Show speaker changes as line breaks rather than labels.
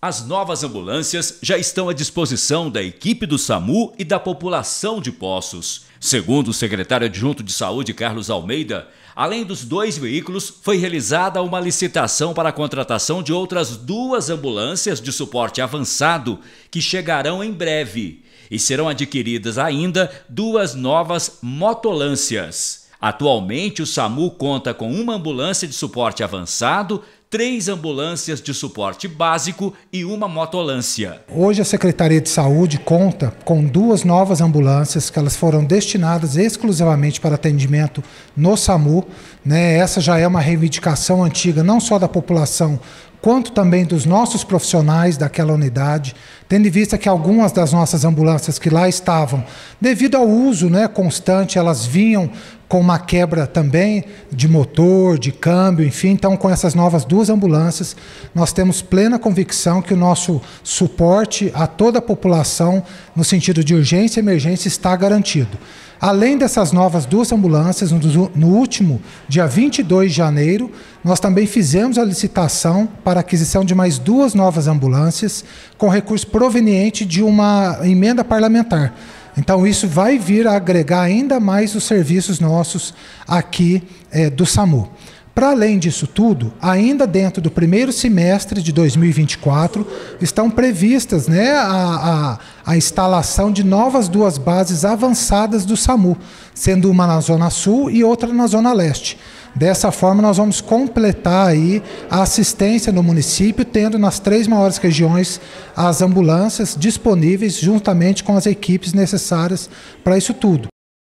As novas ambulâncias já estão à disposição da equipe do SAMU e da população de Poços. Segundo o secretário adjunto de Saúde, Carlos Almeida, além dos dois veículos, foi realizada uma licitação para a contratação de outras duas ambulâncias de suporte avançado que chegarão em breve. E serão adquiridas ainda duas novas motolâncias. Atualmente, o SAMU conta com uma ambulância de suporte avançado, três ambulâncias de suporte básico e uma motolância.
Hoje a Secretaria de Saúde conta com duas novas ambulâncias que elas foram destinadas exclusivamente para atendimento no SAMU. Né? Essa já é uma reivindicação antiga, não só da população quanto também dos nossos profissionais daquela unidade, tendo em vista que algumas das nossas ambulâncias que lá estavam, devido ao uso né, constante, elas vinham com uma quebra também de motor, de câmbio, enfim. Então, com essas novas duas ambulâncias, nós temos plena convicção que o nosso suporte a toda a população, no sentido de urgência e emergência, está garantido. Além dessas novas duas ambulâncias, no último dia 22 de janeiro, nós também fizemos a licitação para aquisição de mais duas novas ambulâncias com recurso proveniente de uma emenda parlamentar. Então, isso vai vir a agregar ainda mais os serviços nossos aqui é, do SAMU. Para além disso tudo, ainda dentro do primeiro semestre de 2024, estão previstas né, a, a, a instalação de novas duas bases avançadas do SAMU, sendo uma na Zona Sul e outra na Zona Leste. Dessa forma, nós vamos completar aí a assistência no município, tendo nas três maiores regiões as ambulâncias disponíveis juntamente com as equipes necessárias para isso tudo.